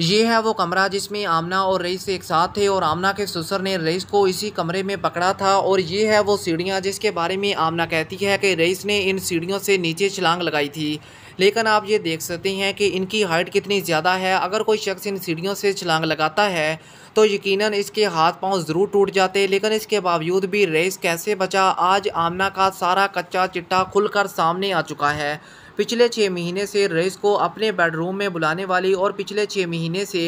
ये है वो कमरा जिसमें आमना और रईस एक साथ थे और आमना के ससुर ने रईस को इसी कमरे में पकड़ा था और ये है वो सीढ़ियाँ जिसके बारे में आमना कहती है कि रईस ने इन सीढ़ियों से नीचे छलांग लगाई थी लेकिन आप ये देख सकते हैं कि इनकी हाइट कितनी ज़्यादा है अगर कोई शख्स इन सीढ़ियों से छलांग लगाता है तो यकीनन इसके हाथ पांव ज़रूर टूट जाते लेकिन इसके बावजूद भी रेस कैसे बचा आज आमना का सारा कच्चा चिट्टा खुलकर सामने आ चुका है पिछले छः महीने से रईस को अपने बेडरूम में बुलाने वाली और पिछले छः महीने से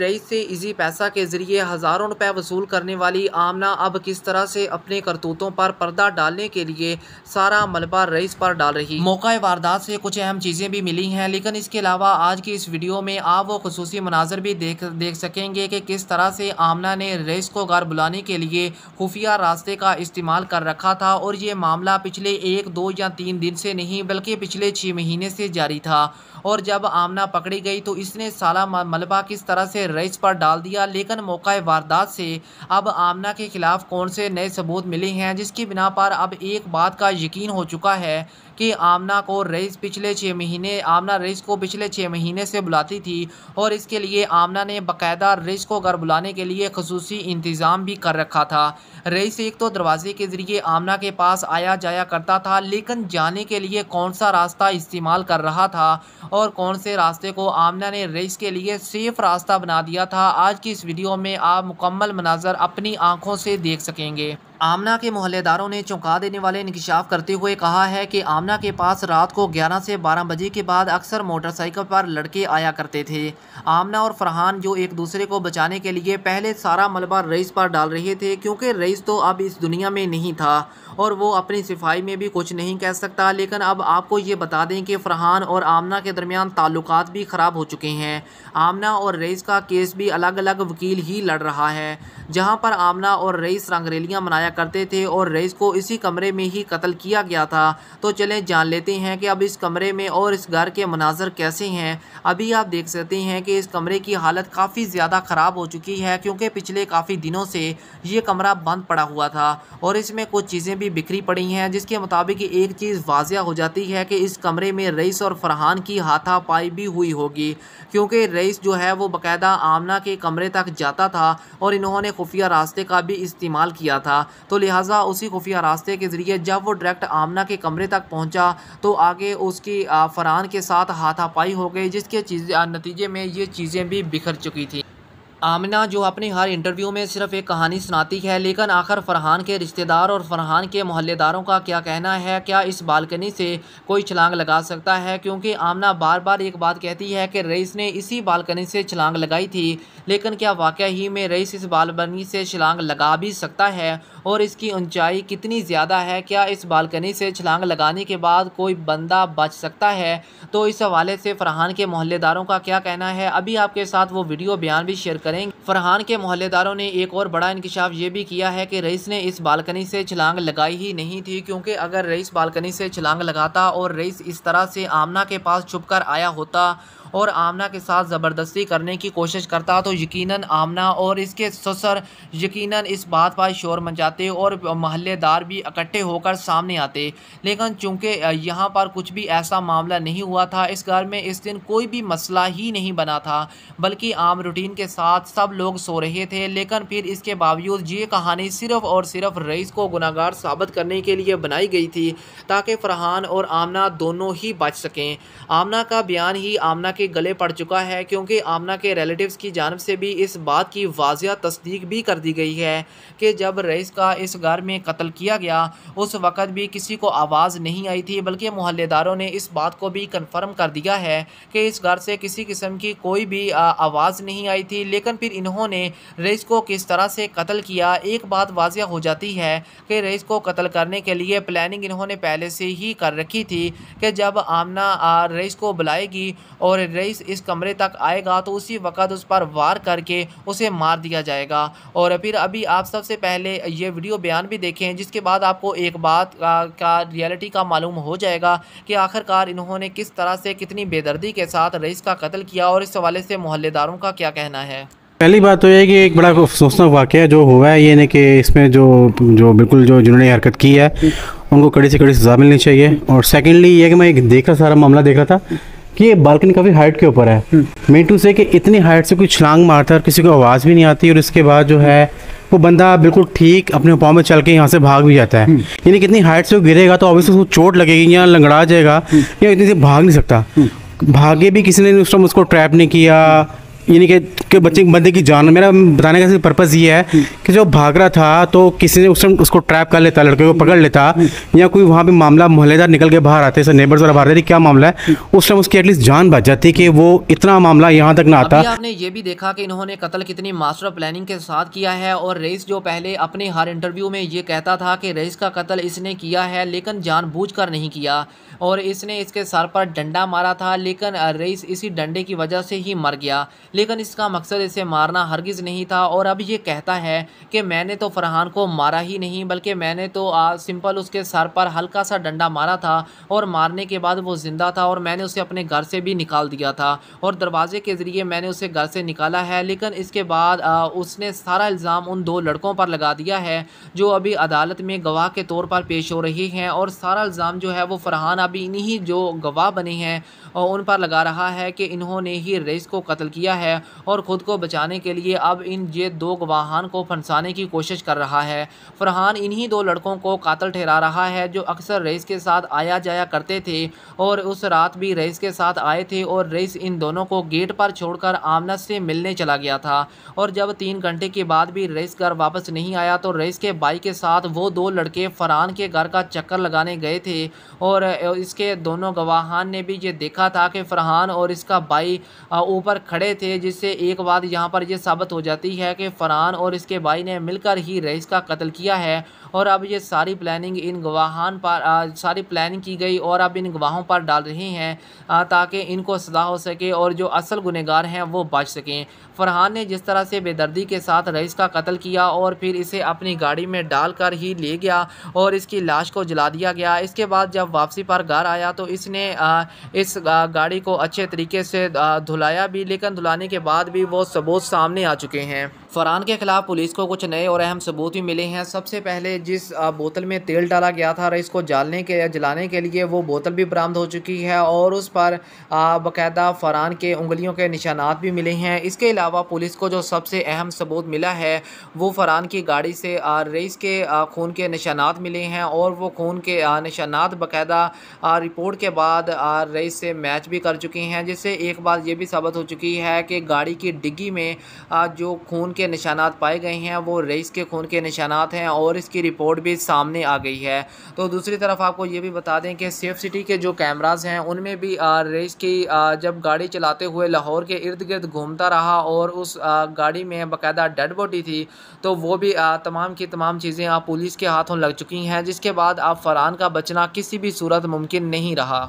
रईस से इजी पैसा के ज़रिए हज़ारों रुपये वसूल करने वाली आमना अब किस तरह से अपने करतूतों पर पर्दा डालने के लिए सारा मलबा रईस पर डाल रही मौका वारदात से कुछ अहम चीज़ें भी मिली हैं लेकिन इसके अलावा आज की इस वीडियो में आप वो खसूस मनाजर भी देख देख सकेंगे कि किस तरह से आमना ने रईस को घर बुलाने के लिए खुफिया रास्ते का इस्तेमाल कर रखा था और ये मामला पिछले एक दो या तीन दिन से नहीं बल्कि पिछले छः महीने से जारी था और जब आमना पकड़ी गई तो इसने साला मलबा किस तरह से रईस पर डाल दिया लेकिन मौका वारदात से अब आमना के खिलाफ कौन से नए सबूत मिले हैं जिसकी बिना पर अब एक बात का यकीन हो चुका है कि आमना को रईस पिछले छः महीने आमना रईस को पिछले छः महीने से बुलाती थी और इसके लिए आमना ने बाकायदा रईस को घर बुलाने के लिए खसूस इंतज़ाम भी कर रखा था रईस एक तो दरवाजे के ज़रिए आमना के पास आया जाया करता था लेकिन जाने के लिए कौन सा रास्ता इस्तेमाल कर रहा था और कौन से रास्ते को आमना ने रईस के लिए सेफ रास्ता बना दिया था आज की इस वीडियो में आप मुकम्मल मनाजर अपनी आँखों से देख सकेंगे आमना के मोहल्लेदारों ने चौंका देने वाले इंकशाफ करते हुए कहा है कि आमना के पास रात को 11 से 12 बजे के बाद अक्सर मोटरसाइकिल पर लड़के आया करते थे आमना और फरहान जो एक दूसरे को बचाने के लिए पहले सारा मलबा रईस पर डाल रहे थे क्योंकि रईस तो अब इस दुनिया में नहीं था और वो अपनी सिफाई में भी कुछ नहीं कह सकता लेकिन अब आपको ये बता दें कि फरहान और आमना के दरमियान ताल्लुक भी ख़राब हो चुके हैं आमना और रईस का केस भी अलग अलग वकील ही लड़ रहा है जहाँ पर आमना और रईस रंगरेलियाँ मनाया फरमाया करते थे और रईस को इसी कमरे में ही कत्ल किया गया था तो चलें जान लेते हैं कि अब इस कमरे में और इस घर के मनाजर कैसे हैं अभी आप देख सकते हैं कि इस कमरे की हालत काफ़ी ज़्यादा ख़राब हो चुकी है क्योंकि पिछले काफ़ी दिनों से ये कमरा बंद पड़ा हुआ था और इसमें कुछ चीज़ें भी बिखरी पड़ी हैं जिसके मुताबिक एक चीज़ वाजिया हो जाती है कि इस कमरे में रईस और फरहान की हाथापाई भी हुई होगी क्योंकि रईस जो है वो बाकायदा आमना के कमरे तक जाता था और इन्होंने खुफिया रास्ते का भी इस्तेमाल किया था तो लिहाजा उसी खुफिया रास्ते के ज़रिए जब वो डायरेक्ट आमना के कमरे तक पहुँचा तो आगे उसकी फ़रहान के साथ हाथापाई हो गई जिसके चीज़ नतीजे में ये चीज़ें भी बिखर चुकी थी आमना जो अपने हर इंटरव्यू में सिर्फ एक कहानी सुनाती है लेकिन आखिर फरहान के रिश्तेदार और फरहान के मोहल्लेदारों का क्या कहना है क्या इस बालकनी से कोई छलांग लगा सकता है क्योंकि आमना बार बार एक बात कहती है कि रईस ने इसी बालकनी से छलांग लगाई थी लेकिन क्या वाकई ही में रईस इस बालकनी से छलांग लगा भी सकता है और इसकी ऊंचाई कितनी ज़्यादा है क्या इस बालकनी से छलांग लगाने के बाद कोई बंदा बच सकता है तो इस हवाले से फरहान के मोहल्लेदारों का क्या कहना है अभी आपके साथ वो वीडियो बयान भी शेयर कर करेंगे फरहान के मोहल्लेदारों ने एक और बड़ा इंकशाफ ये भी किया है कि रईस ने इस बालकनी से छलांग लगाई ही नहीं थी क्योंकि अगर रईस बालकनी से छलांग लगाता और रईस इस तरह से आमना के पास छुप आया होता और आमना के साथ ज़बरदस्ती करने की कोशिश करता तो यकीनन आमना और इसके ससर यकीनन इस बात पर शोर मचाते और महल्लेदार भी इकट्ठे होकर सामने आते लेकिन चूंकि यहाँ पर कुछ भी ऐसा मामला नहीं हुआ था इस घर में इस दिन कोई भी मसला ही नहीं बना था बल्कि आम रूटीन के साथ सब लोग सो रहे थे लेकिन फिर इसके बावजूद ये कहानी सिर्फ़ और सिर्फ रईस को गुनागार साबित करने के लिए बनाई गई थी ताकि फरहान और आमना दोनों ही बच सकें आमना का बयान ही आमना के के गले पड़ चुका है क्योंकि आमना के रिलेटिव्स की जानब से भी इस बात की वाजिया तस्दीक भी कर दी गई है कि जब रईस का इस घर में कत्ल किया गया उस वक़्त भी किसी को आवाज़ नहीं आई थी बल्कि मोहल्लेदारों ने इस बात को भी कन्फर्म कर दिया है कि इस घर से किसी किस्म की कोई भी आवाज़ नहीं आई थी लेकिन फिर इन्होंने रईस को किस तरह से कत्ल किया एक बात वाजिया हो जाती है कि रईस को कत्ल करने के लिए प्लानिंग इन्होंने पहले से ही कर रखी थी कि जब आमना रईस को बुलाएगी और रईस इस कमरे तक आएगा तो उसी वक्त उस पर वार करके उसे मार दिया जाएगा और फिर अभी आप सबसे पहले ये वीडियो बयान भी देखें जिसके बाद आपको एक बात का, का रियलिटी का मालूम हो जाएगा कि आखिरकार इन्होंने किस तरह से कितनी बेदर्दी के साथ रईस का कत्ल किया और इस हवाले से मोहल्लेदारों का क्या कहना है पहली बात तो है कि एक बड़ा अफसोसनाक वाक़ जो हुआ है ये नहीं कि इसमें जो जो बिल्कुल जो जिन्होंने हरकत की है उनको कड़ी से कड़ी सजा मिलनी चाहिए और सेकेंडली ये कि मैं एक देख रहा सारा मामला देख रहा था कि ये बालकनी काफ़ी हाइट के ऊपर है हम्म। मेन टू से कि इतनी हाइट से कोई छलांग मारता है और किसी को आवाज़ भी नहीं आती और इसके बाद जो है वो बंदा बिल्कुल ठीक अपने पाँव में चल के यहाँ से भाग भी जाता है हम्म। यानी कितनी हाइट से वो गिरेगा तो ऑब्वियसली उसको चोट लगेगी या लंगड़ा जाएगा हम्म। या इतनी से भाग नहीं सकता भागे भी किसी ने उस टाइम उसको ट्रैप नहीं किया यानी कि उसके बच्चे बंदे की जान मेरा बताने का पर्पज़ ये है कि जो भाग रहा था तो किसी ने उस टाइम उसको ट्रैप कर लेता लड़के को पकड़ लेता या कोई वहाँ पर मामला मोहल्लेदार निकल के बाहर आते सर नेबर्स वाला बाहर आते क्या मामला है उस टाइम उसकी एटलीस्ट जान बच जाती कि वो इतना मामला यहाँ तक ना आता आपने ये भी देखा कि इन्होंने कत्ल कितनी मास्टर प्लानिंग के साथ किया है और रईस जो पहले अपने हर इंटरव्यू में ये कहता था कि रईस का कत्ल इसने किया है लेकिन जानबूझकर नहीं किया और इसने इसके सर पर डंडा मारा था लेकिन रईस इसी डंडे की वजह से ही मर गया लेकिन इसका मकसद इसे मारना हरगिज़ नहीं था और अब ये कहता है कि मैंने तो फरहान को मारा ही नहीं बल्कि मैंने तो आ, सिंपल उसके सर पर हल्का सा डंडा मारा था और मारने के बाद वो ज़िंदा था और मैंने उसे अपने घर से भी निकाल दिया था और दरवाजे के ज़रिए मैंने उसे घर से निकाला है लेकिन इसके बाद आ, उसने सारा इल्ज़ाम उन दो लड़कों पर लगा दिया है जो अभी अदालत में गवाह के तौर पर पेश हो रही हैं और सारा इल्ज़ाम जो है वो फरहान अभी इन्हीं जो गवाह बने हैं उन पर लगा रहा है कि इन्होंने ही रेस को कत्ल किया है और ख़ुद खुद को बचाने के लिए अब इन ये दो गवाहान को फंसाने की कोशिश कर रहा है फरहान इन्हीं दो लड़कों को कातल ठहरा रहा है जो अक्सर रईस के साथ आया जाया करते थे और उस रात भी रईस के साथ आए थे और रईस इन दोनों को गेट पर छोड़कर आमना से मिलने चला गया था और जब तीन घंटे के बाद भी रईस घर वापस नहीं आया तो रईस के बाई के साथ वो दो लड़के फरहान के घर का चक्कर लगाने गए थे और इसके दोनों गवाहान ने भी ये देखा था कि फरहान और इसका बाई ऊपर खड़े थे जिससे एक बाद यहाँ पर यह साबित हो जाती है कि फ़रहान और इसके भाई ने मिलकर ही रईस का कत्ल किया है और अब ये सारी प्लानिंग इन गवाहान पर आ, सारी प्लानिंग की गई और अब इन गवाहों पर डाल रही हैं ताकि इनको सजा हो सके और जो असल गुनहगार हैं वो बच सकें फरहान ने जिस तरह से बेदर्दी के साथ रईस का कत्ल किया और फिर इसे अपनी गाड़ी में डालकर ही ले गया और इसकी लाश को जला दिया गया इसके बाद जब वापसी पर घर आया तो इसने आ, इस गाड़ी को अच्छे तरीके से धुलाया भी लेकिन धुलाने के बाद भी वो सबूत सामने आ चुके हैं फरहान के खिलाफ पुलिस को कुछ नए और अहम सबूत भी मिले हैं सबसे पहले जिस बोतल में तेल डाला गया था रईस को जालने के जलाने के लिए वो बोतल भी बरामद हो चुकी है और उस पर बाकायदा फरहान के उंगलियों के निशानात भी मिले हैं इसके अलावा पुलिस को जो सबसे अहम सबूत मिला है वो फरहान की गाड़ी से रईस के खून के निशानात मिले हैं और वो खून के निशानात बाकायदा रिपोर्ट के बाद रईस से मैच भी कर चुके हैं जिससे एक बात यह भी साबित हो चुकी है कि गाड़ी की डिग्गी में जो खून के निशानात पाए गए हैं वो रईस के खून के निशानात हैं और इसकी रिपोर्ट भी सामने आ गई है तो दूसरी तरफ आपको ये भी बता दें कि सेफ सिटी के जो कैमराज हैं उनमें भी रेस की जब गाड़ी चलाते हुए लाहौर के इर्द गिर्द घूमता रहा और उस गाड़ी में बाकायदा डेड बॉडी थी तो वो भी तमाम की तमाम चीज़ें आप पुलिस के हाथों लग चुकी हैं जिसके बाद आप फरहान का बचना किसी भी सूरत मुमकिन नहीं रहा